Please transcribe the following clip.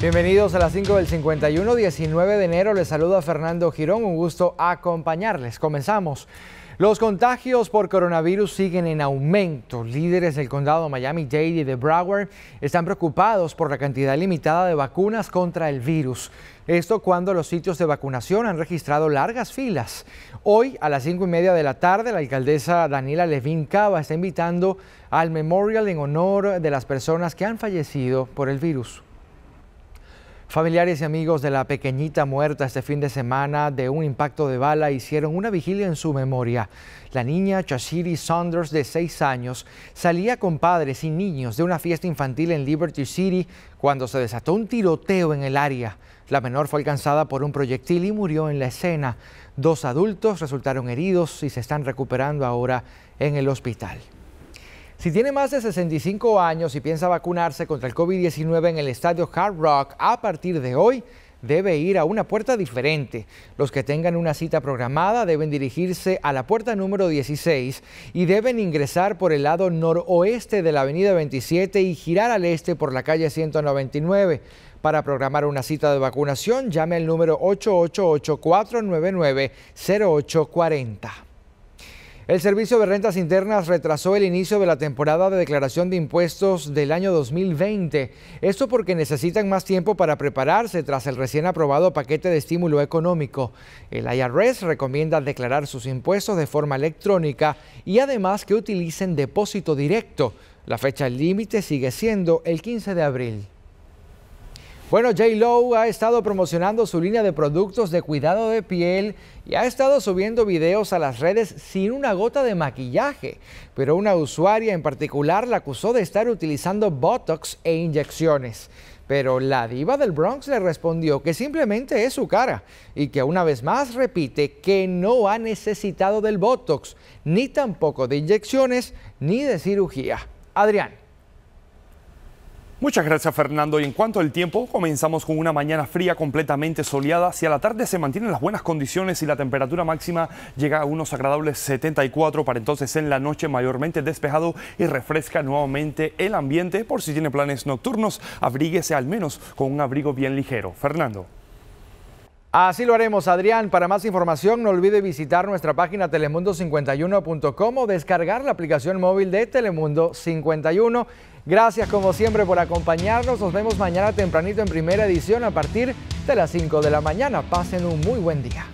Bienvenidos a las 5 del 51, 19 de enero. Les saluda Fernando Girón, un gusto acompañarles. Comenzamos. Los contagios por coronavirus siguen en aumento. Líderes del condado Miami-Dade y de Broward están preocupados por la cantidad limitada de vacunas contra el virus. Esto cuando los sitios de vacunación han registrado largas filas. Hoy, a las 5 y media de la tarde, la alcaldesa Daniela Levin Cava está invitando al memorial en honor de las personas que han fallecido por el virus. Familiares y amigos de la pequeñita muerta este fin de semana de un impacto de bala hicieron una vigilia en su memoria. La niña Chachiri Saunders, de 6 años, salía con padres y niños de una fiesta infantil en Liberty City cuando se desató un tiroteo en el área. La menor fue alcanzada por un proyectil y murió en la escena. Dos adultos resultaron heridos y se están recuperando ahora en el hospital. Si tiene más de 65 años y piensa vacunarse contra el COVID-19 en el estadio Hard Rock a partir de hoy, debe ir a una puerta diferente. Los que tengan una cita programada deben dirigirse a la puerta número 16 y deben ingresar por el lado noroeste de la avenida 27 y girar al este por la calle 199. Para programar una cita de vacunación, llame al número 888-499-0840. El Servicio de Rentas Internas retrasó el inicio de la temporada de declaración de impuestos del año 2020. Esto porque necesitan más tiempo para prepararse tras el recién aprobado paquete de estímulo económico. El IRS recomienda declarar sus impuestos de forma electrónica y además que utilicen depósito directo. La fecha límite sigue siendo el 15 de abril. Bueno, J. Lowe ha estado promocionando su línea de productos de cuidado de piel y ha estado subiendo videos a las redes sin una gota de maquillaje, pero una usuaria en particular la acusó de estar utilizando Botox e inyecciones. Pero la diva del Bronx le respondió que simplemente es su cara y que una vez más repite que no ha necesitado del Botox, ni tampoco de inyecciones, ni de cirugía. Adrián. Muchas gracias Fernando. Y en cuanto al tiempo, comenzamos con una mañana fría completamente soleada. Si a la tarde se mantienen las buenas condiciones y la temperatura máxima llega a unos agradables 74. Para entonces en la noche mayormente despejado y refresca nuevamente el ambiente. Por si tiene planes nocturnos, abríguese al menos con un abrigo bien ligero. Fernando. Así lo haremos, Adrián. Para más información, no olvide visitar nuestra página telemundo51.com o descargar la aplicación móvil de Telemundo 51. Gracias, como siempre, por acompañarnos. Nos vemos mañana tempranito en primera edición a partir de las 5 de la mañana. Pasen un muy buen día.